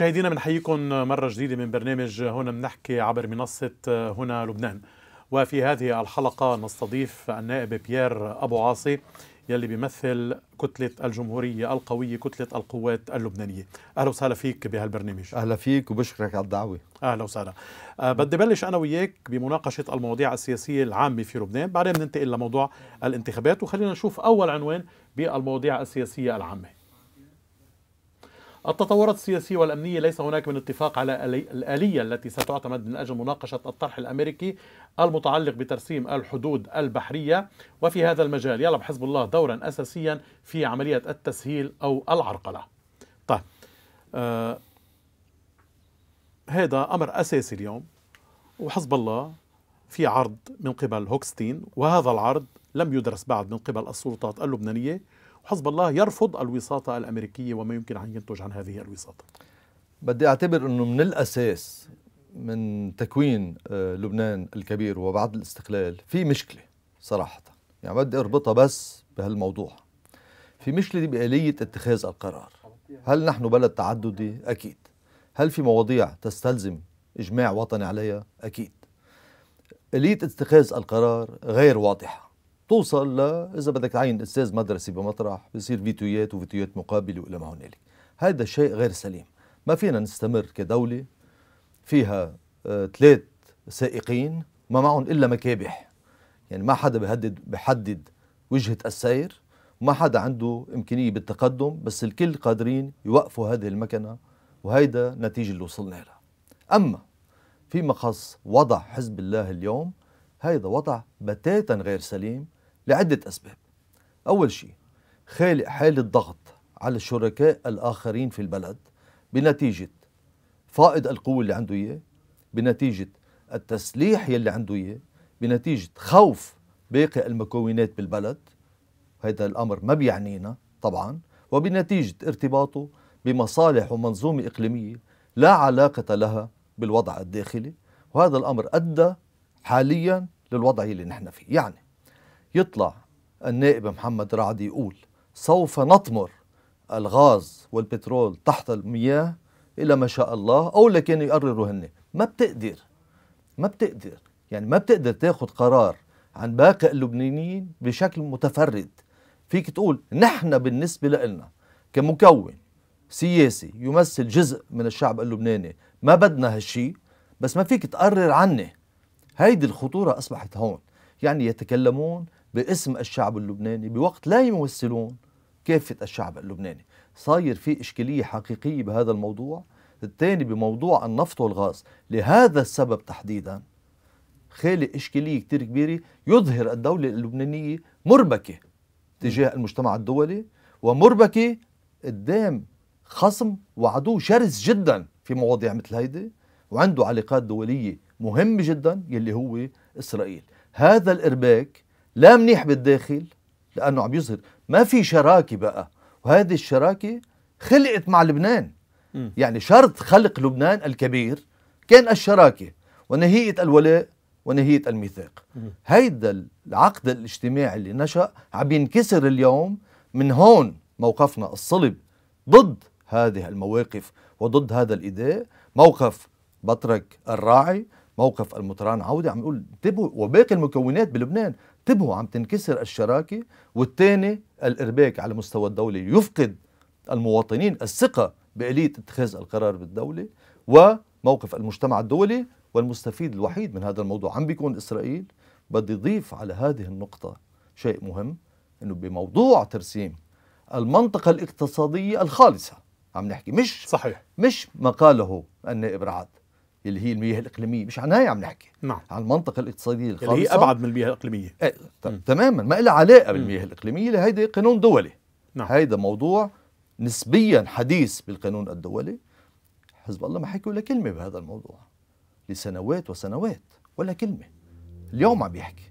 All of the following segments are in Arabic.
مشاهدينا بنحييكم مرة جديدة من برنامج هنا بنحكي عبر منصة هنا لبنان وفي هذه الحلقة نستضيف النائب بيير أبو عاصي يلي بيمثل كتلة الجمهورية القوية كتلة القوات اللبنانية أهلا وسهلا فيك بهالبرنامج أهلا فيك وبشكرك على الدعوة أهلا وسهلا أه بدي بلش أنا وياك بمناقشة المواضيع السياسية العامة في لبنان بعدين بننتقل لموضوع الانتخابات وخلينا نشوف أول عنوان بالمواضيع السياسية العامة التطورات السياسية والأمنية ليس هناك من اتفاق على الآلية التي ستعتمد من أجل مناقشة الطرح الأمريكي المتعلق بترسيم الحدود البحرية وفي هذا المجال يلعب حزب الله دورا أساسيا في عملية التسهيل أو العرقلة طيب آه هذا أمر أساسي اليوم وحزب الله في عرض من قبل هوكستين وهذا العرض لم يدرس بعد من قبل السلطات اللبنانية حزب الله يرفض الوساطة الأمريكية وما يمكن أن ينتج عن هذه الوساطة بدي أعتبر أنه من الأساس من تكوين آه، لبنان الكبير وبعد الاستقلال في مشكلة صراحة يعني بدي أربطها بس بهالموضوع في مشكلة بآلية اتخاذ القرار هل نحن بلد تعددي؟ أكيد هل في مواضيع تستلزم إجماع وطني عليها؟ أكيد آلية اتخاذ القرار غير واضحة توصل ل اذا بدك تعين استاذ مدرسي بمطرح بصير فيديوهات وفيديوهات مقابله والى ما هنالك هذا الشيء غير سليم ما فينا نستمر كدوله فيها آه، ثلاث سائقين ما معهم الا مكابح يعني ما حدا بيهدد بحدد وجهه السير ما حدا عنده امكانيه بالتقدم بس الكل قادرين يوقفوا هذه المكنه وهيدا النتيجه اللي وصلنا لها اما فيما خص وضع حزب الله اليوم هيدا وضع بتاتا غير سليم لعدة أسباب أول شيء خالق حالة ضغط على الشركاء الآخرين في البلد بنتيجة فائض القوة اللي عنده إياه بنتيجة التسليح يلي عنده إياه بنتيجة خوف باقي المكونات بالبلد هذا الأمر ما بيعنينا طبعا وبنتيجة ارتباطه بمصالح ومنظومة إقليمية لا علاقة لها بالوضع الداخلي وهذا الأمر أدى حاليا للوضع اللي نحن فيه يعني يطلع النائب محمد رعد يقول سوف نطمر الغاز والبترول تحت المياه إلى ما شاء الله أو اللي كانوا يقرروا هن ما بتقدر ما بتقدر يعني ما بتقدر تاخذ قرار عن باقي اللبنانيين بشكل متفرد فيك تقول نحن بالنسبة لنا كمكون سياسي يمثل جزء من الشعب اللبناني ما بدنا هالشي بس ما فيك تقرر عنه هيدي الخطورة أصبحت هون يعني يتكلمون باسم الشعب اللبناني بوقت لا يمثلون كافة الشعب اللبناني صاير في إشكالية حقيقية بهذا الموضوع الثاني بموضوع النفط والغاز لهذا السبب تحديدا خالق إشكالية كتير كبيرة يظهر الدولة اللبنانية مربكة تجاه المجتمع الدولي ومربكة قدام خصم وعدو شرس جدا في مواضيع مثل هيدي وعنده علاقات دولية مهمة جدا يلي هو إسرائيل هذا الإرباك لا منيح بالداخل لانه عم يظهر ما في شراكه بقى وهذه الشراكه خلقت مع لبنان م. يعني شرط خلق لبنان الكبير كان الشراكه ونهيئه الولاء ونهيئه الميثاق هيدا العقد الاجتماعي اللي نشا عم ينكسر اليوم من هون موقفنا الصلب ضد هذه المواقف وضد هذا الاداء موقف بطرك الراعي موقف المطران عودة عم يقول انتبهوا وباقي المكونات بلبنان انتبهوا عم تنكسر الشراكة والثاني الإرباك على مستوى الدولة يفقد المواطنين الثقة بإلية اتخاذ القرار بالدولة وموقف المجتمع الدولي والمستفيد الوحيد من هذا الموضوع عم بيكون إسرائيل بدي أضيف على هذه النقطة شيء مهم أنه بموضوع ترسيم المنطقة الاقتصادية الخالصة عم نحكي مش صحيح مش ما قاله النائب رعد اللي هي المياه الاقليميه مش عن هاي عم نحكي نعم عن المنطقه الاقتصاديه الخاصه اللي هي ابعد من المياه الاقليميه ايه تماما ما لها علاقه بالمياه الاقليميه لهيدي قانون دولي نعم هيدا موضوع نسبيا حديث بالقانون الدولي حزب الله ما حكي ولا كلمه بهذا الموضوع لسنوات وسنوات ولا كلمه اليوم عم بيحكي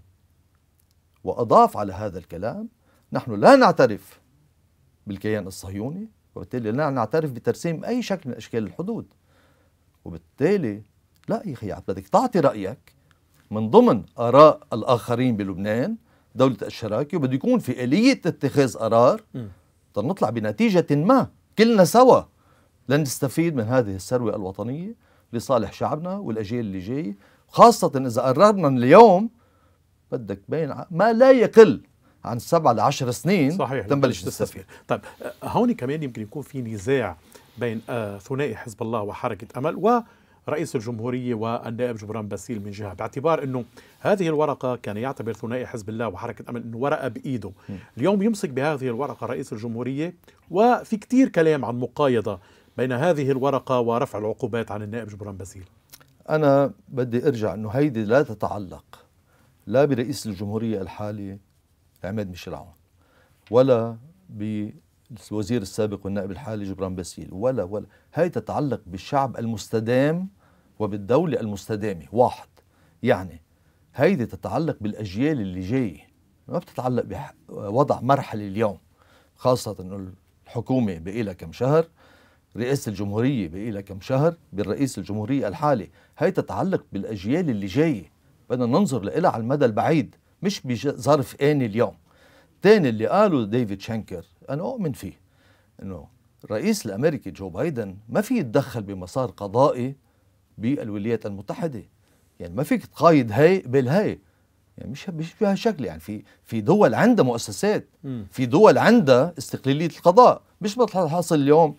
واضاف على هذا الكلام نحن لا نعترف بالكيان الصهيوني وبالتالي لا نعترف بترسيم اي شكل من اشكال الحدود وبالتالي لا يا اخي بدك تعطي رايك من ضمن اراء الاخرين بلبنان دوله الشراكه وبده يكون في اليه اتخاذ قرار لنطلع بنتيجه ما كلنا سوا لنستفيد من هذه الثروه الوطنيه لصالح شعبنا والاجيال اللي جاي خاصه اذا قررنا اليوم بدك بين ما لا يقل عن سبع لعشر سنين صحيح تنبلش تستفيد طيب آه، هون كمان يمكن يكون في نزاع بين آه، ثنائي حزب الله وحركة أمل ورئيس الجمهورية والنائب جبران باسيل من جهة باعتبار أنه هذه الورقة كان يعتبر ثنائي حزب الله وحركة أمل أنه ورقة بإيده اليوم يمسك بهذه الورقة رئيس الجمهورية وفي كتير كلام عن مقايضة بين هذه الورقة ورفع العقوبات عن النائب جبران باسيل أنا بدي أرجع أنه هيدي لا تتعلق لا برئيس الجمهورية الحالي عماد ميشيل عون ولا الوزير السابق والنائب الحالي جبران باسيل ولا ولا هاي تتعلق بالشعب المستدام وبالدولة المستدامة واحد يعني هيدي تتعلق بالأجيال اللي جاية ما بتتعلق بوضع مرحلة اليوم خاصة أنه الحكومة بقي كم شهر رئاسة الجمهورية بقي كم شهر بالرئيس الجمهورية الحالي هي تتعلق بالأجيال اللي جاية بدنا ننظر لها على المدى البعيد مش بظرف آني اليوم تاني اللي قاله ديفيد شانكر انا اؤمن فيه انه الرئيس الامريكي جو بايدن ما في يتدخل بمسار قضائي بالولايات المتحده يعني ما فيك تقايد هي بالهاي يعني مش مش بهالشكل يعني في في دول عندها مؤسسات في دول عندها استقلاليه القضاء مش مثل حاصل اليوم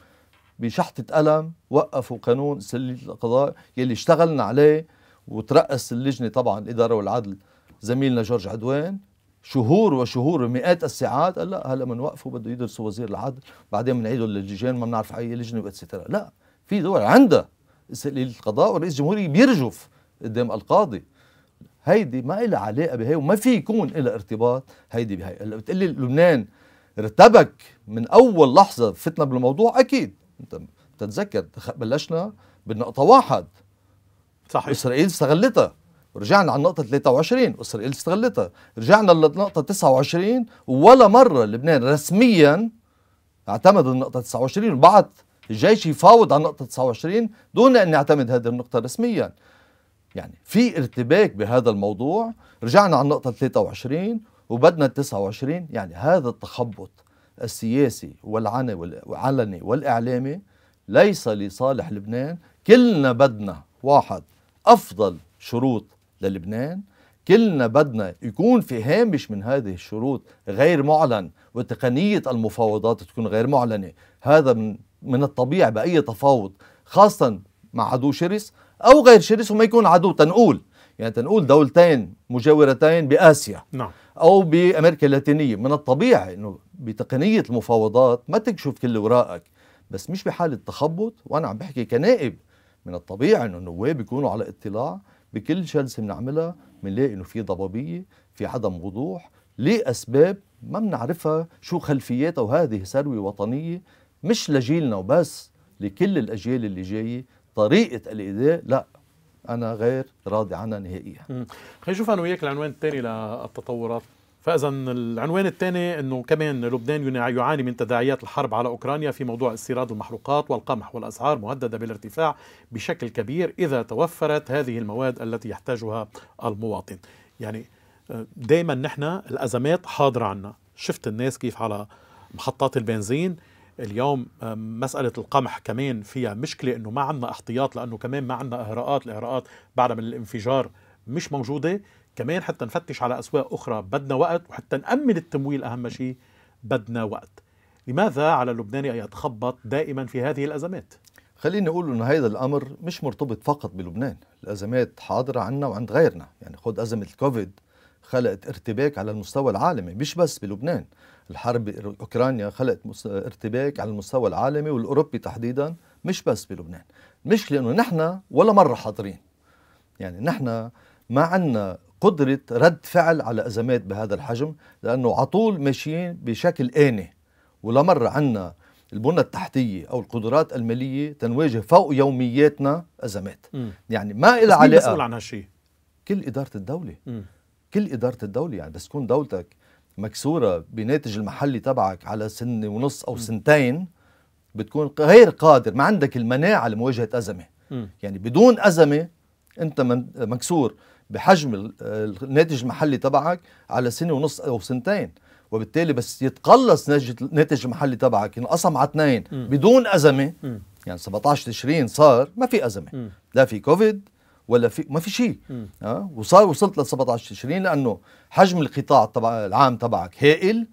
بشحطه قلم وقفوا قانون استقلاليه القضاء يلي اشتغلنا عليه وترأس اللجنه طبعا الاداره والعدل زميلنا جورج عدوان شهور وشهور مئات الساعات قال لا هلا بنوقفه بده يدرسوا وزير العدل بعدين بنعيده للجيجان ما بنعرف اي لجنه واتسترا لا في دول عندها القضاء ورئيس الجمهوريه بيرجف قدام القاضي هيدي ما لها علاقه بهي وما في يكون لها ارتباط هيدي بهي هلا بتقلي لبنان ارتبك من اول لحظه فتنا بالموضوع اكيد انت بتتذكر بلشنا بالنقطه واحد صحيح اسرائيل استغلتها رجعنا على النقطة 23 وإسرائيل استغلتها رجعنا للنقطة 29 ولا مرة لبنان رسميا اعتمد النقطة 29 وبعت الجيش يفاوض على النقطة 29 دون أن يعتمد هذه النقطة رسميا يعني في ارتباك بهذا الموضوع رجعنا على النقطة 23 وبدنا 29 يعني هذا التخبط السياسي والعلني والإعلامي ليس لصالح لبنان كلنا بدنا واحد أفضل شروط للبنان كلنا بدنا يكون في هامش من هذه الشروط غير معلن وتقنية المفاوضات تكون غير معلنة هذا من, من الطبيعي بأي تفاوض خاصة مع عدو شرس أو غير شرس وما يكون عدو تنقول يعني تنقول دولتين مجاورتين بآسيا نعم. أو بأمريكا اللاتينية من الطبيعي أنه بتقنية المفاوضات ما تكشف كل وراءك بس مش بحالة تخبط وأنا عم بحكي كنائب من الطبيعي أنه النواب يكونوا على اطلاع بكل جلسه بنعملها بنلاقي انه في ضبابيه في عدم وضوح لاسباب ما بنعرفها شو خلفياتها وهذه ثروه وطنيه مش لجيلنا وبس لكل الاجيال اللي جايه طريقه الاداء لا انا غير راضي عنها نهائيا. خلينا نشوف انا وياك العنوان الثاني للتطورات فاذا العنوان الثاني انه كمان لبنان يعاني من تداعيات الحرب على اوكرانيا في موضوع استيراد المحروقات والقمح والاسعار مهدده بالارتفاع بشكل كبير اذا توفرت هذه المواد التي يحتاجها المواطن. يعني آه، دائما نحن الازمات حاضره عنا، شفت الناس كيف على محطات البنزين اليوم آه، مسألة القمح كمان فيها مشكلة أنه ما عندنا احتياط لأنه كمان ما عندنا إهراءات الإهراءات بعد من الانفجار مش موجودة كمان حتى نفتش على أسواق أخرى بدنا وقت وحتى نأمن التمويل أهم شيء بدنا وقت لماذا على اللبناني أن يتخبط دائما في هذه الأزمات؟ خليني أقول أن هذا الأمر مش مرتبط فقط بلبنان الأزمات حاضرة عنا وعند غيرنا يعني خد أزمة الكوفيد خلقت ارتباك على المستوى العالمي مش بس بلبنان الحرب أوكرانيا خلقت ارتباك على المستوى العالمي والأوروبي تحديدا مش بس بلبنان مش لأنه نحن ولا مرة حاضرين يعني نحن ما عندنا قدرة رد فعل على أزمات بهذا الحجم لأنه عطول ماشيين بشكل آني ولا مرة عنا البنى التحتية أو القدرات المالية تنواجه فوق يومياتنا أزمات م. يعني ما إلى علاقة مسؤول عن هالشيء كل إدارة الدولة م. كل إدارة الدولة يعني بس تكون دولتك مكسورة بناتج المحلي تبعك على سنة ونص أو م. سنتين بتكون غير قادر ما عندك المناعة لمواجهة أزمة م. يعني بدون أزمة أنت مكسور بحجم الناتج المحلي تبعك على سنه ونص او سنتين وبالتالي بس يتقلص ناتج المحلي تبعك ينقسم على اثنين بدون ازمه م. يعني 17 تشرين صار ما في ازمه م. لا في كوفيد ولا في ما في شيء أه؟ وصار وصلت ل 17 تشرين لانه حجم القطاع تبع العام تبعك هائل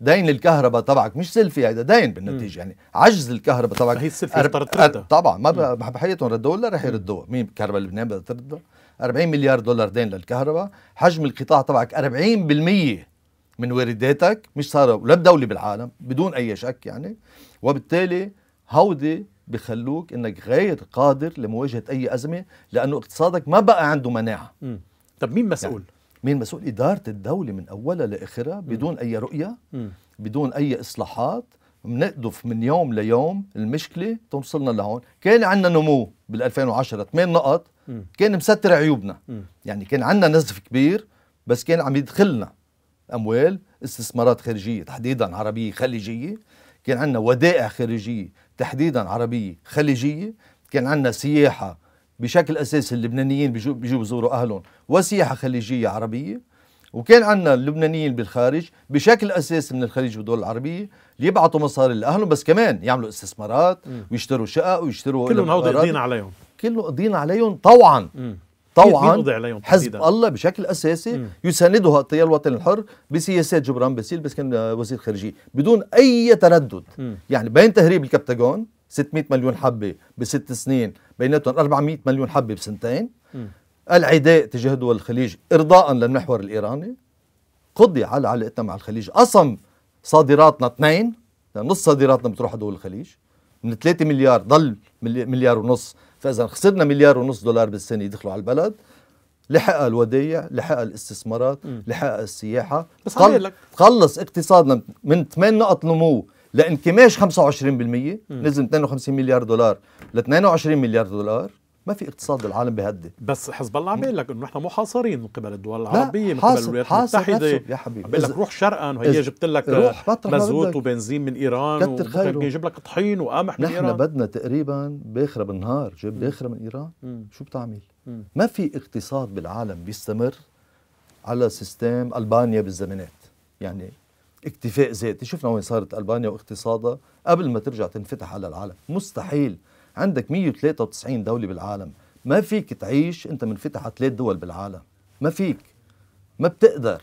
دين الكهرباء تبعك مش سلفي هذا دين بالنتيجه يعني عجز الكهرباء تبعك هي السلفي أرب... طبعا ما بحياتهم ردوا ولا رح يردوها مين كهرباء لبنان بدها تردها 40 مليار دولار دين للكهرباء حجم القطاع تبعك 40% من وارداتك مش صار ولا الدولة بالعالم بدون أي شك يعني وبالتالي هودي بخلوك انك غير قادر لمواجهه اي ازمه لانه اقتصادك ما بقى عنده مناعه مم. طب مين مسؤول يعني مين مسؤول اداره الدوله من اولها لاخرها بدون مم. اي رؤيه مم. بدون اي اصلاحات بنقذف من يوم ليوم المشكله توصلنا لهون كان عندنا نمو بال2010 8 نقط كان مستر عيوبنا يعني كان عندنا نزف كبير بس كان عم يدخلنا اموال استثمارات خارجيه تحديدا عربيه خليجيه كان عندنا ودائع خارجيه تحديدا عربيه خليجيه كان عندنا سياحه بشكل اساسي اللبنانيين بيجوا بيجو بزوروا اهلهم وسياحه خليجيه عربيه وكان عندنا اللبنانيين بالخارج بشكل اساسي من الخليج والدول العربيه يبعثوا مصاري لاهلهم بس كمان يعملوا استثمارات ويشتروا شقق ويشتروا كلهم هودي قضينا عليهم كله قضينا عليهم طوعا م. طوعا حزب الله بشكل اساسي م. يساندها التيار الوطني الحر بسياسات جبران باسيل بس كان آه، وزير خارجيه بدون اي تردد م. يعني بين تهريب الكبتاجون 600 مليون حبه بست سنين بيناتهم 400 مليون حبه بسنتين م. العداء تجاه دول الخليج ارضاء للمحور الايراني قضي على علاقتنا مع الخليج قسم صادراتنا اثنين نص صادراتنا بتروح على دول الخليج من 3 مليار ضل مليار ونص فاذا خسرنا مليار ونص دولار بالسنه يدخلوا على البلد لحقها الودايع لحقها الاستثمارات لحقها السياحه بس قل... لك. خلص اقتصادنا من 8 نقط نمو لانكماش 25% نزل 52 مليار دولار ل 22 مليار دولار ما في اقتصاد العالم بهدي بس حزب الله عم بيقول لك انه نحن محاصرين من قبل الدول العربيه من قبل الولايات المتحده يا حبيبي بقول لك روح شرقا وهي جبت لك مازوت وبنزين من ايران كتر يجيب لك طحين وقمح من ايران نحن بدنا تقريبا باخره بالنهار جيب باخره من ايران مم. شو بتعمل؟ مم. ما في اقتصاد بالعالم بيستمر على سيستم البانيا بالزمانات يعني اكتفاء ذاتي شفنا وين صارت البانيا واقتصادها قبل ما ترجع تنفتح على العالم مستحيل عندك 193 دولة بالعالم ما فيك تعيش أنت منفتح على ثلاث دول بالعالم ما فيك ما بتقدر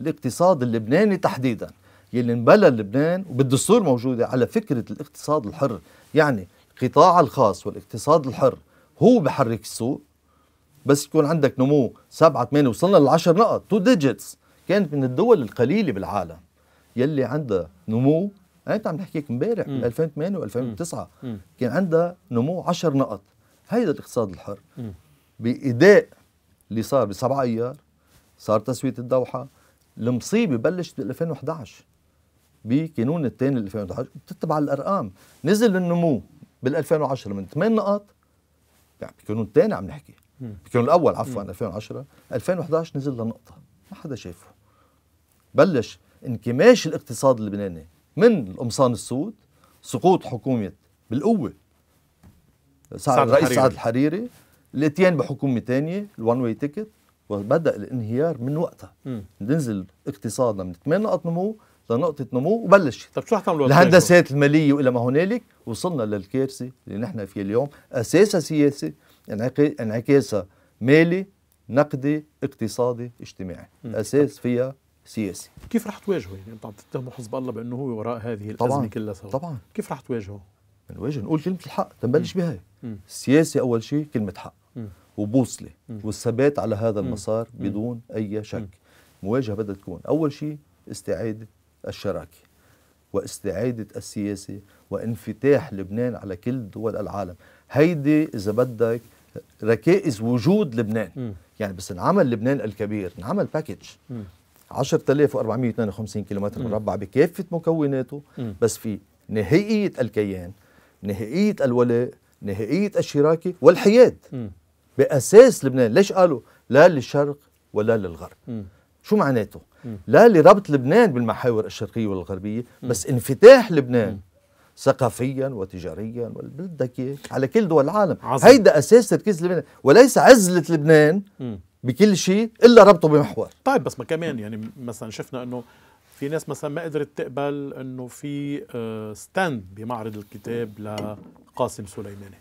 الاقتصاد اللبناني تحديدا يلي انبلى لبنان وبالدستور موجودة على فكرة الاقتصاد الحر يعني القطاع الخاص والاقتصاد الحر هو بحرك السوق بس يكون عندك نمو 7 8 وصلنا للعشر 10 نقط تو ديجيتس كانت من الدول القليله بالعالم يلي عندها نمو يعني انت عم بحكيك امبارح بال 2008 و2009 كان عندها نمو 10 نقط هيدا الاقتصاد الحر باداء اللي صار ب 7 ايار صار تسويه الدوحه المصيبه بلشت بال 2011 بكانون الثاني 2011 بتتبع الارقام نزل النمو بال 2010 من 8 نقط يعني بكانون الثاني عم نحكي بكانون الاول عفوا 2010 2011 نزل لنقطه ما حدا شافه بلش انكماش الاقتصاد اللبناني من القمصان السود سقوط حكومه بالقوه سعد الرئيس سعد الحريري الاتيان بحكومه ثانيه الوان واي تيكت وبدا الانهيار من وقتها ننزل اقتصادنا من 8 نقط نمو لنقطة نمو وبلش طب شو حتعملوا الهندسات المالية وإلى ما هنالك وصلنا للكارثة اللي نحن فيها اليوم أساسها سياسي انعكاسها مالي نقدي اقتصادي اجتماعي م. أساس فيها سياسي كيف رح تواجهه يعني انت عم تتهموا حزب الله بانه هو وراء هذه الازمه طبعاً كلها سوا طبعا كيف رح تواجهه؟ نواجه نقول كلمه الحق تنبلش بهاي السياسه اول شيء كلمه حق وبوصله والثبات على هذا المسار بدون اي شك مواجهه بدها تكون اول شيء استعاده الشراكه واستعاده السياسه وانفتاح لبنان على كل دول العالم هيدي اذا بدك ركائز وجود لبنان يعني بس انعمل لبنان الكبير انعمل باكج 10452 كيلومتر مربع بكافه مكوناته بس في نهائيه الكيان نهائيه الولاء نهائيه الشراكه والحياد باساس لبنان ليش قالوا لا للشرق ولا للغرب م. شو معناته م. لا لربط لبنان بالمحاور الشرقيه والغربيه بس انفتاح لبنان م. ثقافيا وتجاريا بدك على كل دول العالم عظيم. هيدا اساس تركيز لبنان وليس عزله لبنان م. بكل شيء الا ربطه بمحور طيب بس ما كمان يعني مثلا شفنا انه في ناس مثلا ما قدرت تقبل انه في ستاند آه، بمعرض الكتاب لقاسم سليماني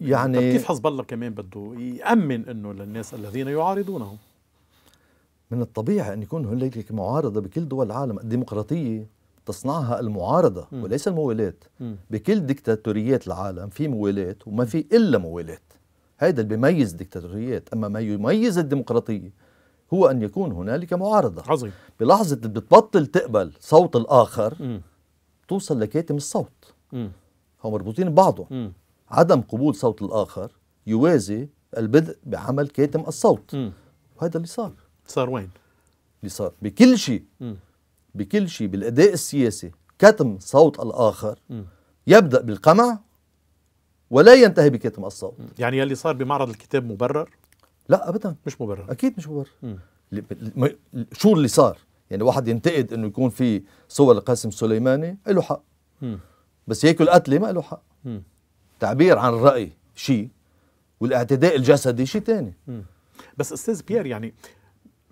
يعني طيب، كيف حزب الله كمان بده يامن انه للناس الذين يعارضونه من الطبيعي ان يكون هنالك معارضه بكل دول العالم الديمقراطيه تصنعها المعارضه م. وليس الموالاه بكل ديكتاتوريات العالم في موالاه وما في الا موالاه هذا اللي بيميز الدكتاتوريات أما ما يميز الديمقراطية هو أن يكون هنالك معارضة عظيم بلحظة اللي بتبطل تقبل صوت الآخر م. توصل لكاتم الصوت م. هم مربوطين ببعضهم عدم قبول صوت الآخر يوازي البدء بعمل كاتم الصوت وهذا اللي صار صار وين؟ اللي صار بكل شيء بكل شيء بالأداء السياسي كتم صوت الآخر م. يبدأ بالقمع ولا ينتهي بكتم الصوت يعني يلي صار بمعرض الكتاب مبرر لا ابدا مش مبرر اكيد مش مبرر م. شو اللي صار يعني واحد ينتقد انه يكون في صور لقاسم سليماني له حق م. بس ياكل قتله ما له حق م. تعبير عن الراي شيء والاعتداء الجسدي شيء ثاني بس استاذ بيير يعني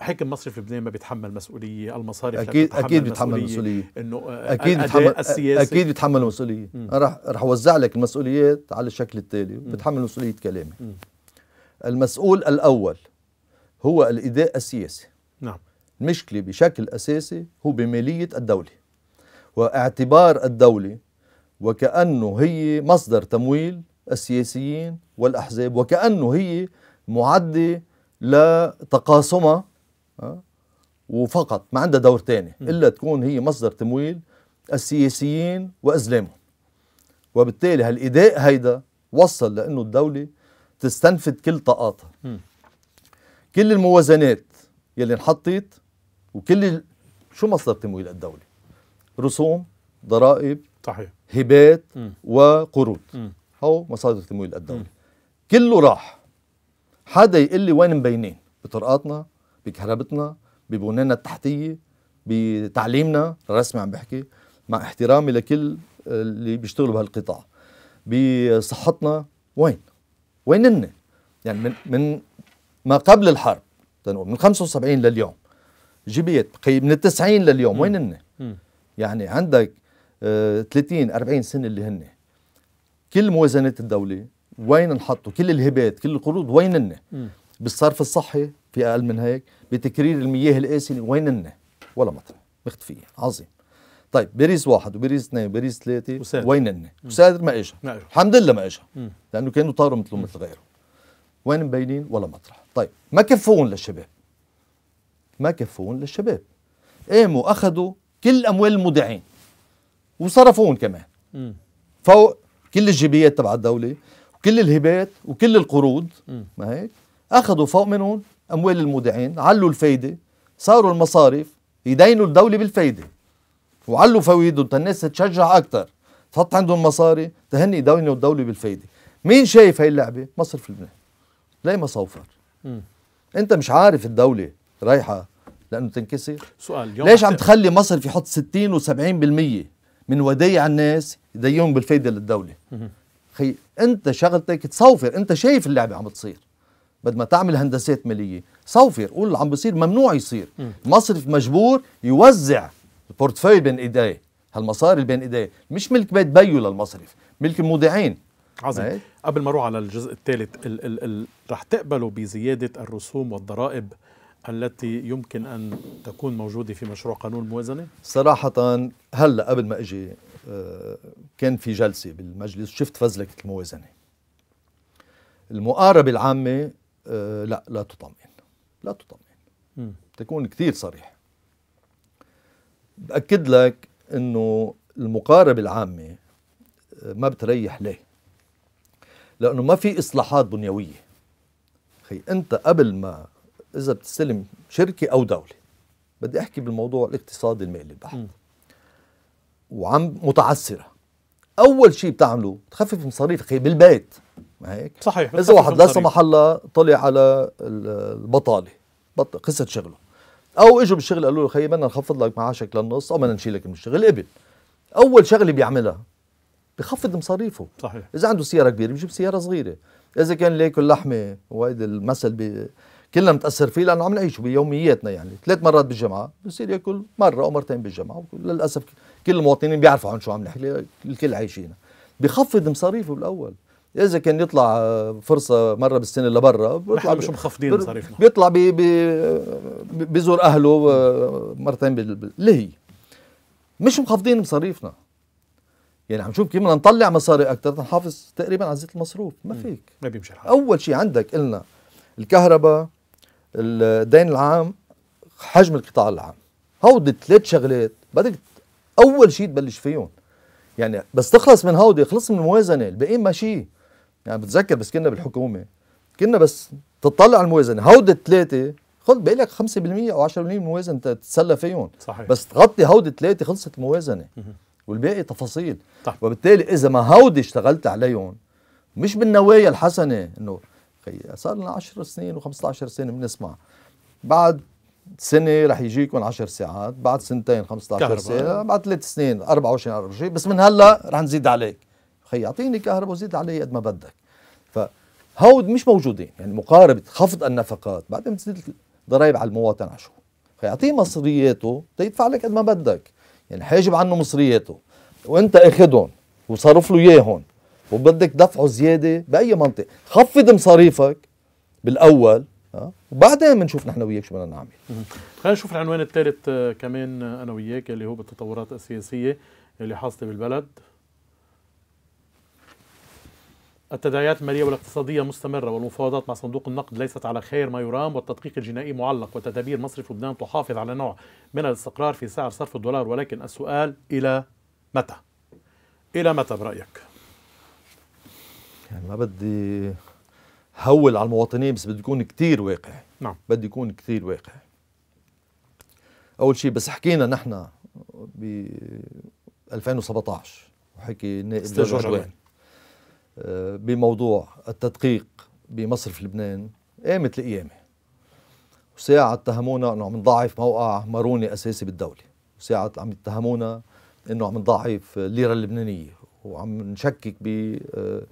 حكم مصرف لبنان ما بيتحمل مسؤوليه المصارف اكيد اكيد بيتحمل مسؤوليه انه آه، اكيد آه، بيتحمل السياسي اكيد بيتحمل مسؤوليه انا رح رح اوزع لك المسؤوليات على الشكل التالي بيتحمل مسؤوليه كلامي المسؤول الاول هو الاداء السياسي نعم المشكله بشكل اساسي هو بماليه الدوله واعتبار الدوله وكانه هي مصدر تمويل السياسيين والاحزاب وكانه هي معدي لتقاسمها آه؟ وفقط ما عندها دور ثاني الا تكون هي مصدر تمويل السياسيين وازلامهم وبالتالي هالاداء هيدا وصل لانه الدوله تستنفذ كل طاقاتها كل الموازنات يلي انحطت وكل شو مصدر تمويل الدوله رسوم ضرائب صحيح هبات م. وقروض هو مصادر تمويل الدوله كله راح حدا يقول لي وين مبينين بطرقاتنا بكهربتنا ببنانا التحتيه بتعليمنا الرسمي عم بحكي مع احترامي لكل اللي بيشتغلوا بهالقطاع بصحتنا وين وين ان يعني من من ما قبل الحرب تنقول من 75 لليوم جبيت من ال 90 لليوم وين إن يعني عندك 30 آه، 40 سنه اللي هن كل موازنات الدوله وين انحطوا كل الهبات كل القروض وين هن بالصرف الصحي في اقل من هيك بتكرير المياه القاسيه انه ولا مطر مختفيه عظيم طيب بريز واحد وبريز اثنين وبريز ثلاثه وين انه وسادر ما اجى الحمد لله ما اجى لانه كانوا طاروا مثله مثل غيره وين مبينين ولا مطرح طيب ما كفون للشباب ما كفون للشباب قاموا اخذوا كل اموال المودعين وصرفوهم كمان فوق كل الجيبيات تبع الدوله وكل الهبات وكل القروض ما هيك اخذوا فوق منهم اموال المودعين علوا الفايده صاروا المصارف يدينوا الدوله بالفايده وعلوا فوائدهم الناس تشجع اكثر تحط عندهم مصاري تهني يدينوا الدوله بالفايده مين شايف هاي اللعبه مصرف لبنان ليه ما صوفر انت مش عارف الدوله رايحه لانه تنكسر سؤال يوم ليش عم تخلي مصرف يحط 60 و70% من ودايع الناس يديهم بالفايده للدوله خي انت شغلتك تصوفر انت شايف اللعبه عم تصير بد ما تعمل هندسات ماليه صوفر قول عم بصير ممنوع يصير مصرف مجبور يوزع البورتفوليو بين ايديه هالمصاري اللي بين ايديه مش ملك بيت بيو للمصرف ملك المودعين عظيم هاي. قبل ما اروح على الجزء الثالث ال ال ال رح تقبلوا بزياده الرسوم والضرائب التي يمكن ان تكون موجوده في مشروع قانون الموازنه؟ صراحه هلا قبل ما اجي آه، كان في جلسه بالمجلس شفت فزلكه الموازنه المقاربه العامه آه، لا لا تطمئن لا تطمئن تكون كثير صريح بأكد لك أنه المقاربة العامة آه، ما بتريح ليه لأنه ما في إصلاحات بنيوية خي أنت قبل ما إذا بتستلم شركة أو دولة بدي أحكي بالموضوع الاقتصادي المالي البحت وعم متعسرة اول شيء بتعمله بتخفف مصاريفك بالبيت ما هيك صحيح اذا واحد لا سمح الله طلع على البطاله بطل قصه شغله او اجوا بالشغل قالوا له خيي بدنا نخفض لك معاشك للنص او بدنا نشيلك من الشغل قبل اول شغله بيعملها بخفض مصاريفه صحيح اذا عنده سياره كبيره بيجيب سياره صغيره اذا كان ليكل لحمه وهيدي المثل بي... كلنا متاثر فيه لانه عم نعيشه بيومياتنا يعني ثلاث مرات بالجمعه بصير ياكل مره او مرتين بالجمعه للاسف كل المواطنين بيعرفوا عن شو عم نحكي الكل عايشينها بخفض مصاريفه بالاول اذا كان يطلع آه، فرصه مره بالسنه لبرا بيطلع مش مخفضين مصاريفنا بيطلع بي بي بيزور اهله آه، مرتين بال... ليه هي مش مخفضين مصاريفنا يعني عم نشوف كيف بدنا نطلع مصاري اكثر تنحافظ تقريبا على زيت المصروف ما فيك ما بيمشي الحال اول شيء عندك قلنا الكهرباء الدين العام حجم القطاع العام هودي ثلاث شغلات بدك اول شيء تبلش فيهم يعني بس تخلص من هودي خلص من الموازنه الباقيين ماشي يعني بتذكر بس كنا بالحكومه كنا بس تطلع على الموازنه هودي الثلاثه خد بقول لك 5% او 10% من الموازنه تتسلى فيهم صحيح. بس تغطي هودي الثلاثه خلصت الموازنه والباقي تفاصيل طيب. وبالتالي اذا ما هودي اشتغلت عليهم مش بالنوايا الحسنه انه صار لنا 10 سنين و15 سنه بنسمع بعد سنه رح يجيكم 10 ساعات بعد سنتين 15 ساعه بعد ثلاث سنين 24 24 بس من هلا رح نزيد عليك خي اعطيني كهرباء وزيد علي قد ما بدك فهود مش موجودين يعني مقاربه خفض النفقات بعدين بتزيد ضرائب على المواطن عشو خي اعطيه مصرياته تيدفع لك قد ما بدك يعني حاجب عنه مصرياته وانت اخذهم وصرف له اياهم وبدك دفعه زياده باي منطق خفض مصاريفك بالاول اه بنشوف نحن وياك شو بدنا نعمل خلينا نشوف العنوان الثالث آه، كمان آه، انا وياك اللي هو بالتطورات السياسيه اللي حاصله بالبلد التداعيات الماليه والاقتصاديه مستمره والمفاوضات مع صندوق النقد ليست على خير ما يرام والتدقيق الجنائي معلق وتدابير مصرف لبنان تحافظ على نوع من الاستقرار في سعر صرف الدولار ولكن السؤال الى متى؟ الى متى برايك؟ يعني ما بدي هول على المواطنين بس بده يكون كثير واقعي نعم بده يكون كثير واقعي اول شيء بس حكينا نحن ب 2017 وحكي نائب وين آه، بموضوع التدقيق بمصرف لبنان قامت القيامه وساعة اتهمونا انه عم نضعف موقع ماروني اساسي بالدوله وساعة عم يتهمونا انه عم نضعف الليره اللبنانيه وعم نشكك ب آه،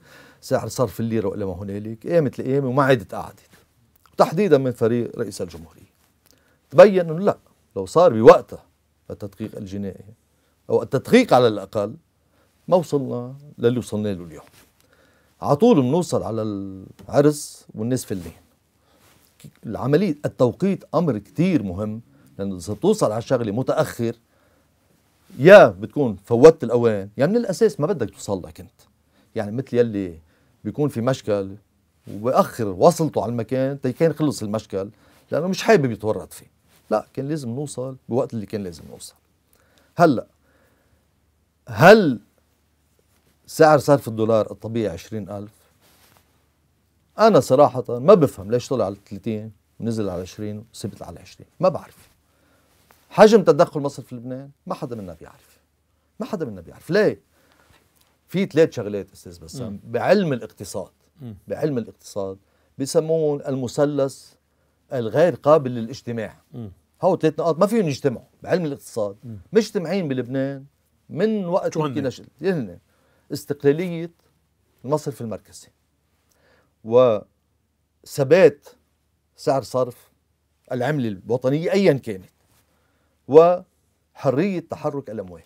سعر صرف الليره والى ما هنالك قامت القيامه وما عادت قعدت تحديدا من فريق رئيس الجمهوريه تبين انه لا لو صار بوقتها التدقيق الجنائي او التدقيق على الاقل ما وصلنا للي وصلنا له اليوم على طول بنوصل على العرس والناس في اللين العملية التوقيت أمر كتير مهم لأنه إذا بتوصل على الشغلة متأخر يا بتكون فوتت الأوان يا يعني من الأساس ما بدك توصل لك أنت يعني مثل يلي بيكون في مشكل وبأخر وصلته على المكان تي كان خلص المشكل لأنه مش حابب يتورط فيه لا كان لازم نوصل بوقت اللي كان لازم نوصل هلا هل سعر صرف الدولار الطبيعي 20000 أنا صراحة ما بفهم ليش طلع على 30 ونزل على 20 وثبت على 20 ما بعرف حجم تدخل مصر في لبنان ما حدا منا بيعرف ما حدا منا بيعرف ليه في ثلاث شغلات استاذ بسام بعلم الاقتصاد بعلم الاقتصاد بسمون المثلث الغير قابل للاجتماع هو ثلاث نقاط ما فيهم يجتمعوا بعلم الاقتصاد مجتمعين بلبنان من وقت هن استقلاليه المصرف المركزي وثبات سعر صرف العمله الوطنيه ايا كانت وحريه تحرك الاموال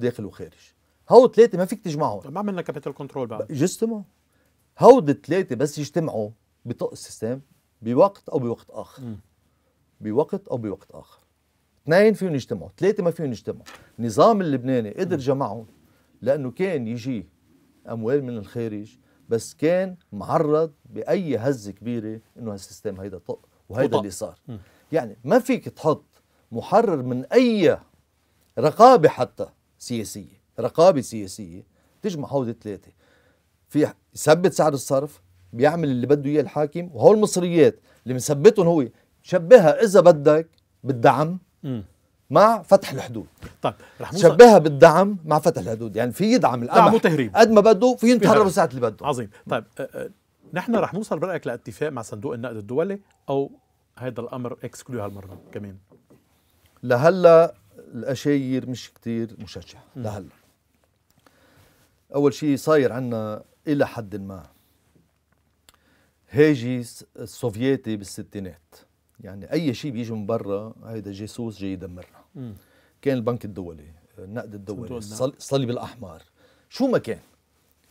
داخل وخارج هو ثلاثه ما فيك تجمعهم طب ما عملنا كابيتال كنترول بعد جستمو هود الثلاثه بس يجتمعوا بطق السيستم بوقت او بوقت اخر م. بوقت او بوقت اخر اثنين فيهم يجتمعوا ثلاثه ما فيهم يجتمعوا النظام اللبناني قدر جمعهم لانه كان يجي اموال من الخارج بس كان معرض باي هزه كبيره انه هالسيستم هيدا طق وهيدا اللي صار يعني ما فيك تحط محرر من اي رقابه حتى سياسيه رقابه سياسيه تجمع هود الثلاثه في يثبت سعر الصرف بيعمل اللي بده اياه الحاكم وهول المصريات اللي مثبتهم هو شبهها اذا بدك بالدعم مع فتح الحدود طيب رح شبهها بالدعم مع فتح الحدود يعني في يدعم القمح تهريب قد ما بده في ينتهرب ساعه اللي بده عظيم طيب نحن رح نوصل برايك لاتفاق مع صندوق النقد الدولي او هذا الامر اكسكلو هالمره كمان لهلا الاشاير مش كتير مشجع لهلا اول شيء صاير عندنا الى حد ما هاجس السوفيتي بالستينات يعني اي شيء بيجي من برا هيدا جاسوس جاي يدمرنا كان البنك الدولي النقد الدولي الصليب الاحمر شو ما كان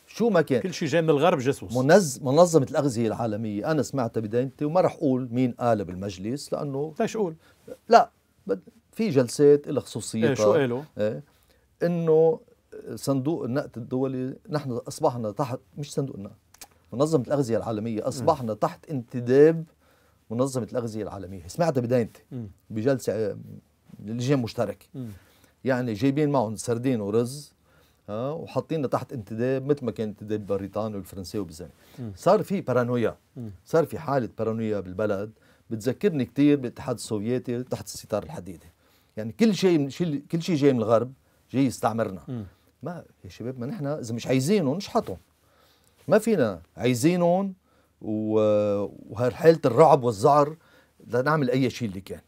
شو ما كان كل شيء جاي من الغرب جاسوس منز... منظمه الاغذيه العالميه انا سمعتها بدايتي وما راح اقول مين قال بالمجلس لانه ليش قول لا بد... في جلسات لها خصوصيتها ايه شو قالوا؟ ايه انه صندوق النقد الدولي نحن اصبحنا تحت مش صندوق النقد منظمه الاغذيه العالميه اصبحنا م. تحت انتداب منظمه الاغذيه العالميه سمعت بدايتي بجلسه آه، لجان مشتركه يعني جايبين معهم سردين ورز اه وحاطيننا تحت انتداب مثل ما كان انتداب بريطاني والفرنسي وبالزمن صار في بارانويا صار في حاله بارانويا بالبلد بتذكرني كثير بالاتحاد السوفيتي تحت الستار الحديدي يعني كل شيء كل شيء جاي من الغرب جاي يستعمرنا ما يا شباب ما نحن اذا مش عايزينهم نشحطهم ما فينا عايزينهم وهالحاله الرعب والزعر لنعمل أي شيء اللي كان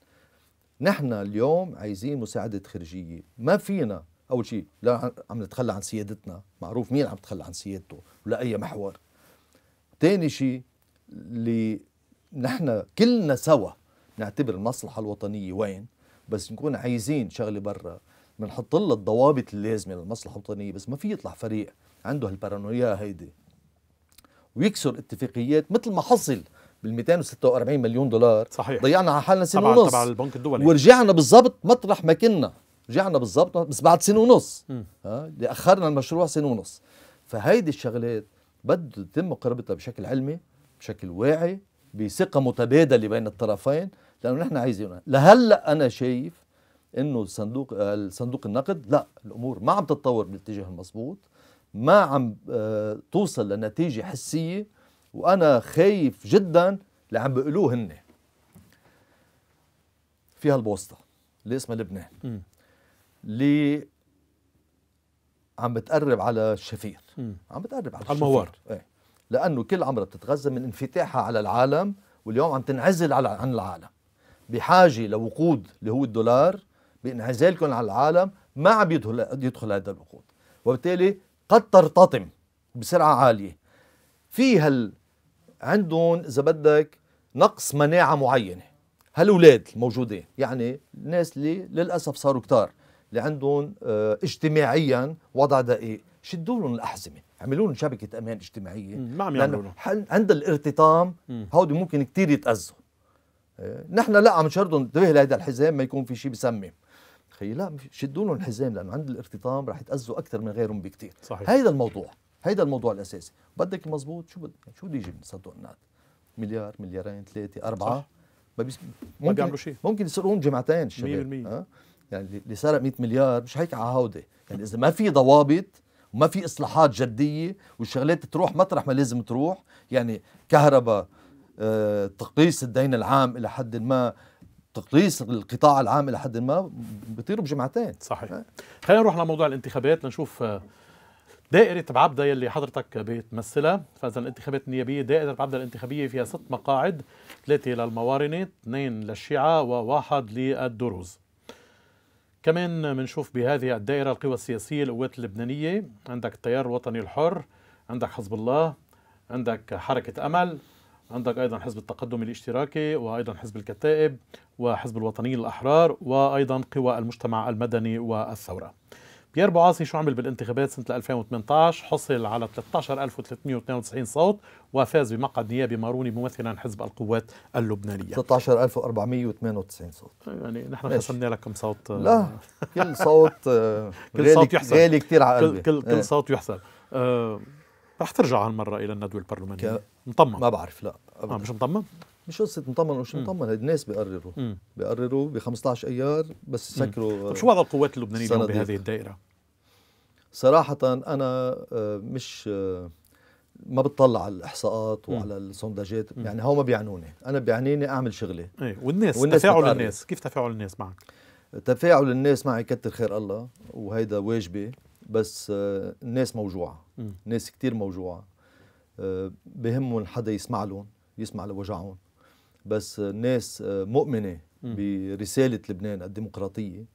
نحن اليوم عايزين مساعدة خارجية ما فينا أول شيء لا عم نتخلى عن سيادتنا معروف مين عم تخلى عن سيادته ولا أي محور ثاني شيء اللي نحن كلنا سوا نعتبر المصلحة الوطنية وين بس نكون عايزين شغلة برا بنحط لها الضوابط اللازمه للمصلحه الوطنيه بس ما في يطلع فريق عنده هالبارانويا هيدي ويكسر اتفاقيات مثل ما حصل بال 246 مليون دولار صحيح ضيعنا على حالنا سنه ونص تبع البنك الدولي ورجعنا بالضبط مطرح ما كنا رجعنا بالضبط بس بعد سنه ونص ها اللي اخرنا المشروع سنه ونص فهيدي الشغلات بده يتم مقاربتها بشكل علمي بشكل واعي بثقه متبادله بين الطرفين لانه نحن عايزينها لهلا انا شايف انه صندوق صندوق النقد لا الامور ما عم تتطور بالاتجاه المضبوط ما عم آه، توصل لنتيجه حسيه وانا خايف جدا اللي عم بيقولوه هن في هالبوسطه اللي اسمها لبنان اللي عم بتقرب على الشفير عم بتقرب على, الشفير ايه لانه كل عمرها بتتغذى من انفتاحها على العالم واليوم عم تنعزل على عن العالم بحاجه لوقود اللي هو الدولار بانعزالكم على العالم ما عم يدخل يدخل هذا الوقود وبالتالي قد ترتطم بسرعه عاليه في هل عندهم اذا بدك نقص مناعه معينه هالاولاد الموجودين يعني الناس اللي للاسف صاروا كتار اللي عندهم اه اجتماعيا وضع دقيق شدوا لهم الاحزمه عملوا لهم شبكه امان اجتماعيه ما عم يعملوا عند الارتطام هودي ممكن كثير يتاذوا اه نحن لا عم نشردهم انتبه لهذا الحزام ما يكون في شيء بسمم خي لا شدوا لهم الحزام لانه عند الارتطام رح يتاذوا اكثر من غيرهم بكثير صحيح هيدا الموضوع هيدا الموضوع الاساسي بدك مزبوط شو بد... شو بده يجي من صندوق النقد مليار مليارين ثلاثه اربعه صح. ما بيس... ممكن شيء ممكن يسرقون جمعتين الشباب 100% أه؟ يعني اللي سرق 100 مليار مش هيك على هودي يعني اذا ما في ضوابط وما في اصلاحات جديه والشغلات تروح مطرح ما لازم تروح يعني كهرباء آه، تقليص الدين العام الى حد ما تقليص القطاع العام الى حد ما بيطير بجمعتين صحيح خلينا نروح لموضوع الانتخابات لنشوف آه، دائرة بعبدا يلي حضرتك بتمثلها فإذا الانتخابات النيابية دائرة بعبدا الانتخابية فيها ست مقاعد ثلاثة للموارنة اثنين للشيعة وواحد للدروز كمان بنشوف بهذه الدائرة القوى السياسية القوات اللبنانية عندك التيار الوطني الحر عندك حزب الله عندك حركة أمل عندك أيضا حزب التقدم الاشتراكي وأيضا حزب الكتائب وحزب الوطنيين الأحرار وأيضا قوى المجتمع المدني والثورة بيير بوعاصي شو عمل بالانتخابات سنة 2018 حصل على 13392 صوت وفاز بمقعد نيابي ماروني ممثلا حزب القوات اللبنانية 13498 صوت يعني نحن خسرنا لك كم صوت آه، لا كل صوت آه، كل صوت يحسب غالي كثير على قلبي كل, كل, إيه. صوت يحسب رح ترجع هالمره الى الندوه البرلمانيه مطمن ما بعرف لا أبداً. آه مش مطمن مش قصة مطمن ومش مطمن هيدي الناس بيقرروا مم. بيقرروا ب 15 ايار بس يسكروا طيب شو وضع القوات اللبنانية اليوم بهذه الدائرة؟ صراحة أنا آه، مش آه، ما بتطلع على الاحصاءات وعلى السونداجات يعني هو ما بيعنوني انا بيعنيني اعمل شغلي ايه والناس, والناس تفاعل الناس كيف تفاعل الناس معك تفاعل الناس معي كتر خير الله وهيدا واجبي بس آه، الناس موجوعه ناس كثير موجوعه آه، بهمهم حدا يسمع لهم يسمع لوجعهم بس الناس آه، مؤمنه برساله لبنان الديمقراطيه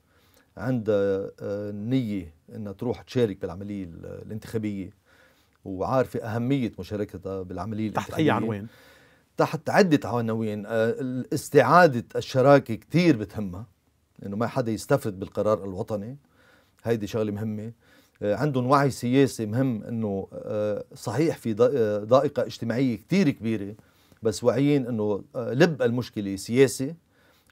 عندها نيه انها تروح تشارك بالعمليه الانتخابيه وعارفه اهميه مشاركتها بالعمليه تحت الانتخابيه تحت اي عنوان؟ تحت عده عناوين استعاده الشراكه كثير بتهمها انه ما حدا يستفرد بالقرار الوطني هيدي شغله مهمه عندهم وعي سياسي مهم انه آه، صحيح في آه، ضائقه اجتماعيه كثير كبيره بس واعيين انه آه، لب المشكله سياسي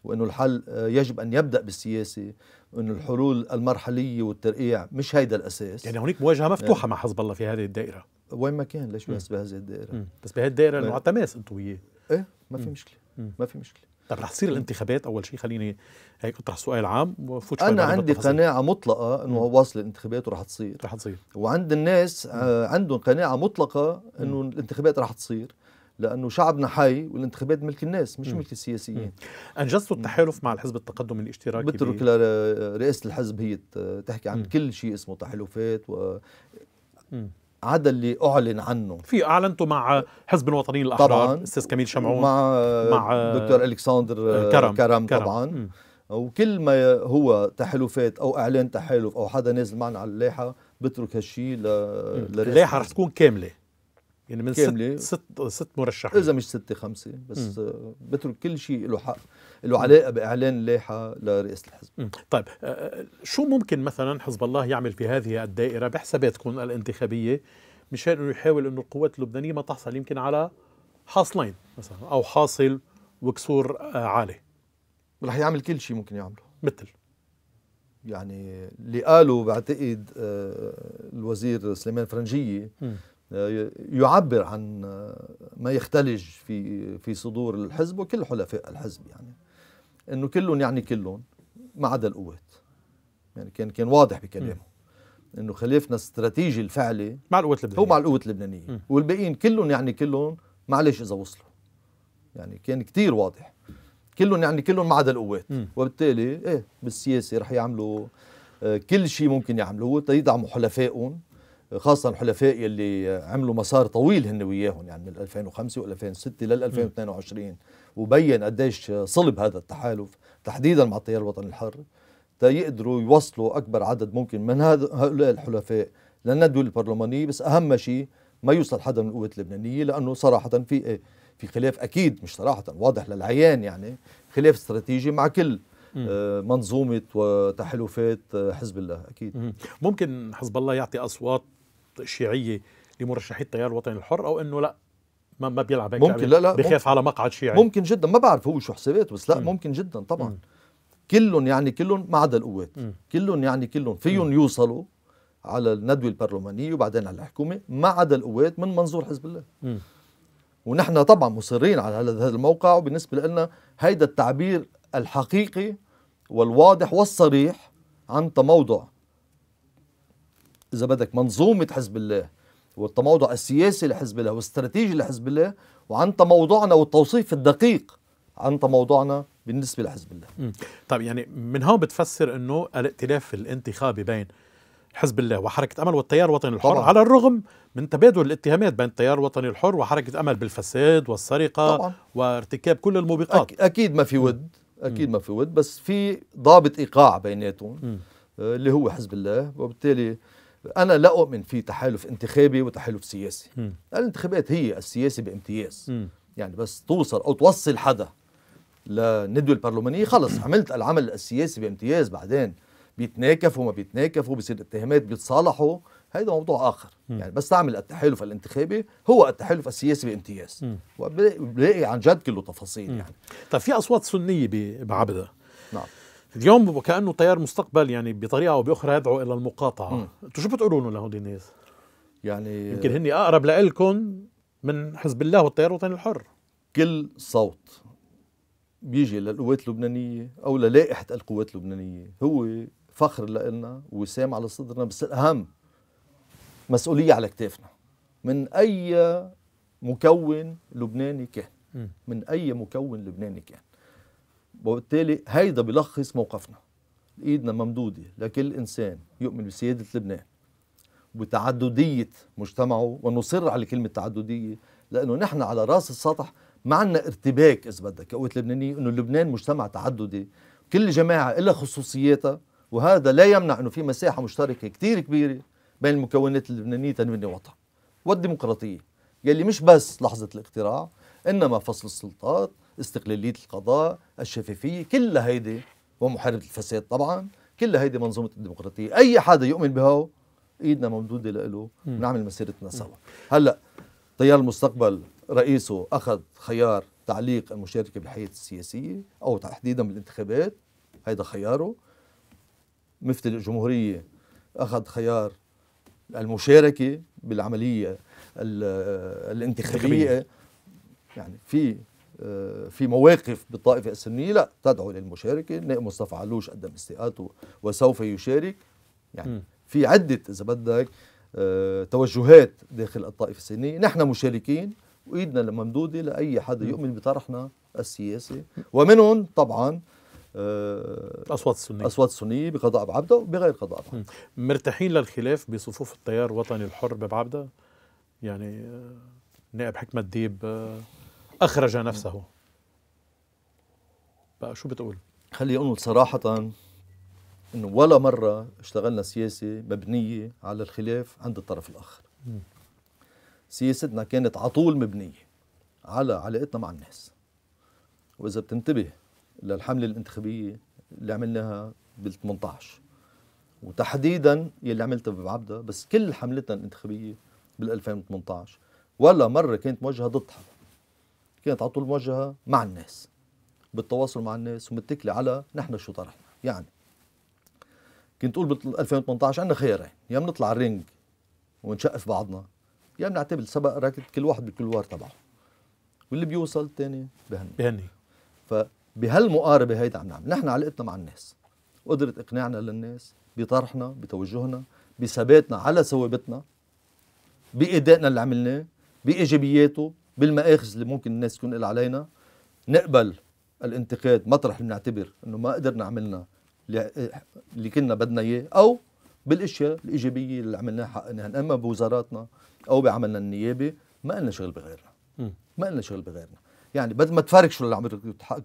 وانه الحل يجب ان يبدا بالسياسه وانه الحلول المرحليه والترقيع مش هيدا الاساس يعني هناك مواجهه مفتوحه يعني مع حزب الله في هذه الدائره وين ما كان ليش بس بهذه الدائره مم. بس بهذه الدائره انه على تماس انتم وياه ايه ما في مشكله ما في مشكله طب رح تصير الانتخابات اول شيء خليني هيك اطرح سؤال عام وفوت انا عندي قناعه مطلقه انه واصل الانتخابات ورح تصير رح تصير وعند الناس آه، عندهم قناعه مطلقه انه الانتخابات رح تصير لانه شعبنا حي والانتخابات ملك الناس مش ملك السياسيين انجزتوا التحالف مع الحزب التقدم الاشتراكي بترك رئاسه الحزب هي تحكي عن كل شيء اسمه تحالفات و عدا اللي اعلن عنه في اعلنته مع حزب الوطنيين الاحرار طبعا استاذ كميل شمعون مع مع دكتور الكسندر آه، كرم, كرم, كرم طبعا م. وكل ما هو تحالفات او اعلان تحالف او حدا نازل معنا على اللايحه بترك هالشيء ل اللائحه رح تكون كامله يعني من كاملة. ست ست ست مرشحين اذا مش سته خمسه بس م. بترك كل شيء له حق له علاقه باعلان اللائحه لرئاسه الحزب طيب آه، آه، شو ممكن مثلا حزب الله يعمل في هذه الدائره بحساباتكم الانتخابيه مشان انه يحاول انه القوات اللبنانيه ما تحصل يمكن على حاصلين مثلا او حاصل وكسور آه، عالي رح يعمل كل شيء ممكن يعمله مثل يعني اللي قاله بعتقد الوزير سليمان فرنجيه يعبر عن ما يختلج في في صدور الحزب وكل حلفاء الحزب يعني انه كلهم يعني كلهم ما عدا القوات يعني كان كان واضح بكلامه انه خلافنا الاستراتيجي الفعلي مع القوات اللبنانيه هو مع القوات اللبنانيه والباقيين كلهم يعني كلهم معلش اذا وصلوا يعني كان كتير واضح كلهم يعني كلهم ما عدا القوات وبالتالي ايه بالسياسه رح يعملوا آه، كل شيء ممكن يعملوه تيدعموا حلفائهم خاصة الحلفاء يلي عملوا مسار طويل هن وياهم يعني من 2005 و2006 لل 2022 وبين قديش صلب هذا التحالف تحديدا مع التيار الوطني الحر تيقدروا يوصلوا اكبر عدد ممكن من هؤلاء الحلفاء للندوه البرلمانيه بس اهم شيء ما يوصل حدا من القوات اللبنانيه لانه صراحه في إيه، في خلاف اكيد مش صراحه واضح للعيان يعني خلاف استراتيجي مع كل آه، منظومه وتحالفات آه، حزب الله اكيد ممكن حزب الله يعطي اصوات شيعيه لمرشحي التيار الوطني الحر او انه لا ما ما بيلعب هيك ممكن لا لا بخاف ممكن على مقعد شيعي ممكن جدا ما بعرف هو شو حساباته بس لا م. ممكن جدا طبعا م. كلهم يعني كلهم ما عدا القوات كلهم يعني كلهم فيهم يوصلوا على الندوه البرلمانيه وبعدين على الحكومه ما عدا القوات من منظور حزب الله م. ونحن طبعا مصرين على هذا الموقع وبالنسبه لنا هيدا التعبير الحقيقي والواضح والصريح عن تموضع اذا بدك منظومه حزب الله والتموضع السياسي لحزب الله والاستراتيجي لحزب الله وعن تموضعنا والتوصيف الدقيق عن تموضعنا بالنسبه لحزب الله. طيب يعني من هون بتفسر انه الائتلاف الانتخابي بين حزب الله وحركة أمل والتيار الوطني الحر طبعا. على الرغم من تبادل الاتهامات بين التيار الوطني الحر وحركة أمل بالفساد والسرقة طبعا. وارتكاب كل الموبقات أك أكيد ما في ود أكيد م. ما في ود بس في ضابط إيقاع بيناتهم آه، اللي هو حزب الله وبالتالي انا لا اؤمن في تحالف انتخابي وتحالف سياسي م. الانتخابات هي السياسي بامتياز م. يعني بس توصل او توصل حدا للندوه البرلمانيه خلص عملت العمل السياسي بامتياز بعدين بيتناكفوا ما بيتناكفوا بصير اتهامات بيتصالحوا هذا موضوع اخر م. يعني بس تعمل التحالف الانتخابي هو التحالف السياسي بامتياز وبلاقي عن جد كله تفاصيل م. يعني طيب في اصوات سنيه بعبده نعم اليوم وكانه تيار مستقبل يعني بطريقه او باخرى يدعو الى المقاطعه انتم شو بتقولوا له لهودي الناس يعني يمكن هني اقرب لكم من حزب الله والتيار الوطني الحر كل صوت بيجي للقوات اللبنانيه او للائحه القوات اللبنانيه هو فخر لنا وسام على صدرنا بس الاهم مسؤوليه على كتافنا من اي مكون لبناني كان من اي مكون لبناني كان وبالتالي هيدا بيلخص موقفنا ايدنا ممدوده لكل انسان يؤمن بسياده لبنان وبتعدديه مجتمعه ونصر على كلمه تعدديه لانه نحن على راس السطح ما عندنا ارتباك اذا بدك كقوه لبنانيه انه لبنان مجتمع تعددي كل جماعه لها خصوصياتها وهذا لا يمنع انه في مساحه مشتركه كثير كبيره بين المكونات اللبنانيه تنبني وطن والديمقراطيه يلي مش بس لحظه الاقتراع انما فصل السلطات استقلاليه القضاء الشفافيه كل هيدي ومحاربه الفساد طبعا كل هيدي منظومه الديمقراطيه اي حدا يؤمن بها ايدنا ممدوده له نعمل مسيرتنا سوا هلا تيار المستقبل رئيسه اخذ خيار تعليق المشاركه بالحياه السياسيه او تحديدا بالانتخابات هيدا خياره مفتي الجمهوريه اخذ خيار المشاركه بالعمليه الانتخابيه يعني في آه، في مواقف بالطائفة السنية لا تدعو للمشاركة النائب مصطفى علوش قدم استئاته وسوف يشارك يعني في عدة إذا بدك آه، توجهات داخل الطائفة السنية نحن مشاركين وإيدنا الممدودة لأي حدا يؤمن بطرحنا السياسي ومنهم طبعا آه، أصوات السنيه اصوات السنيه بقضاء بعبدة وبغير قضاء بعبدة. مرتاحين للخلاف بصفوف التيار الوطني الحر بعبدة يعني نائب حكمه ديب أخرج نفسه بقى شو بتقول؟ خلي أقول صراحة إنه ولا مرة اشتغلنا سياسة مبنية على الخلاف عند الطرف الآخر سياستنا كانت عطول مبنية على علاقتنا مع الناس وإذا بتنتبه للحملة الانتخابية اللي عملناها بال 18 وتحديدا يلي عملتها ببعبدا بس كل حملتنا الانتخابية بال 2018 ولا مرة كانت موجهة ضد حدا كانت على طول موجهه مع الناس بالتواصل مع الناس ومتكله على نحن شو طرحنا يعني كنت اقول ب 2018 عندنا خيارين يا بنطلع الرينج ونشقف بعضنا يا بنعتبر سبق راكد كل واحد بالكلوار تبعه واللي بيوصل الثاني بهني بهني فبهالمقاربه هيدا عم نعمل نحن علاقتنا مع الناس قدره اقناعنا للناس بطرحنا بتوجهنا بثباتنا على ثوابتنا بادائنا اللي عملناه بايجابياته بالمآخذ اللي ممكن الناس تكون لها علينا نقبل الانتقاد مطرح اللي بنعتبر انه ما قدرنا عملنا اللي كنا بدنا اياه او بالاشياء الايجابيه اللي عملناها حقنا يعني اما بوزاراتنا او بعملنا النيابي ما لنا شغل بغيرنا ما لنا شغل بغيرنا يعني بدل ما تفارق شو اللي عم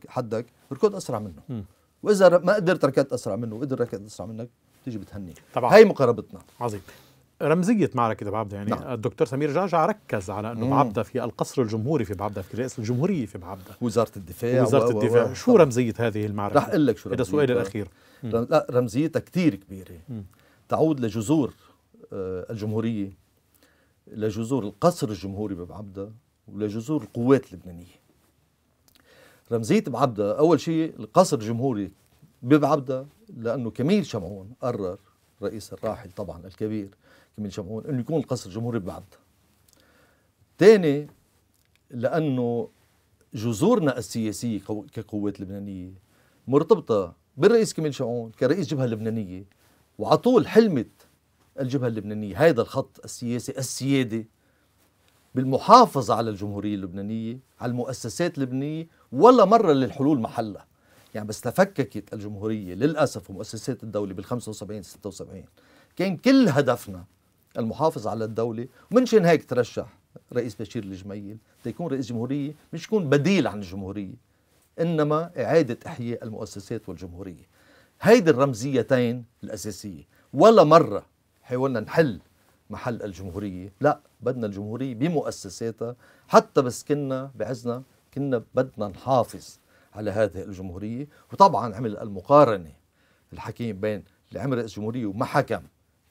حدك ركض اسرع منه واذا ما قدرت ركضت اسرع منه وقدر ركض اسرع منك تيجي بتهنيك طبعا هي مقاربتنا عظيم رمزيه معركه بعبده يعني نعم. الدكتور سمير جعجع ركز على انه بعبده في القصر الجمهوري في بعبده في رئاسه الجمهوريه في بعبده وزاره الدفاع وزاره و... الدفاع و... و... شو طبعا. رمزيه هذه المعركه؟ رح اقول لك شو هذا سؤالي الاخير رم... لا رمزيتها كثير كبيره مم. تعود لجذور آه، الجمهوريه لجذور القصر الجمهوري ببعبده ولجذور القوات اللبنانيه رمزيه بعبده اول شيء القصر الجمهوري ببعبده لانه كميل شمعون قرر رئيس الراحل طبعا الكبير كمال شمعون انه يكون القصر جمهوري ببعض ثاني لانه جذورنا السياسيه كقوات لبنانيه مرتبطه بالرئيس كمال شمعون كرئيس جبهه لبنانيه وعطول حلمت الجبهه اللبنانيه هذا الخط السياسي السيادي بالمحافظه على الجمهوريه اللبنانيه على المؤسسات اللبنانيه ولا مره للحلول محلها يعني بس تفككت الجمهوريه للاسف ومؤسسات الدوله بال 75 76 كان كل هدفنا المحافظ على الدولة ومنشان هيك ترشح رئيس بشير الجميل تيكون رئيس جمهورية مش يكون بديل عن الجمهورية إنما إعادة إحياء المؤسسات والجمهورية هيدي الرمزيتين الأساسية ولا مرة حاولنا نحل محل الجمهورية لا بدنا الجمهورية بمؤسساتها حتى بس كنا بعزنا كنا بدنا نحافظ على هذه الجمهورية وطبعا عمل المقارنة الحكيم بين اللي عمل رئيس جمهورية وما حكم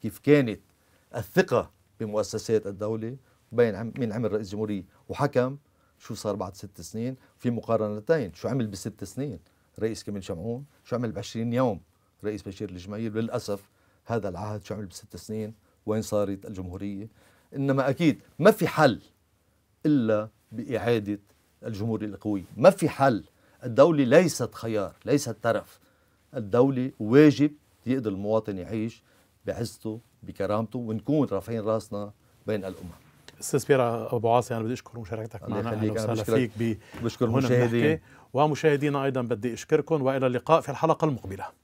كيف كانت الثقه بمؤسسات الدوله بين مين عمل رئيس جمهوريه وحكم شو صار بعد ست سنين في مقارنتين شو عمل بست سنين رئيس كمال شمعون شو عمل ب 20 يوم رئيس بشير الجميل للاسف هذا العهد شو عمل بست سنين وين صارت الجمهوريه انما اكيد ما في حل الا باعاده الجمهوريه القويه ما في حل الدوله ليست خيار ليست ترف الدوله واجب يقدر المواطن يعيش بعزته بكرامته ونكون رافعين راسنا بين الامم استاذ بيرا ابو عاصي انا بدي اشكر مشاركتك معنا اهلا وسهلا فيك بشكر مشاهدين ومشاهدينا ايضا بدي اشكركم والى اللقاء في الحلقه المقبله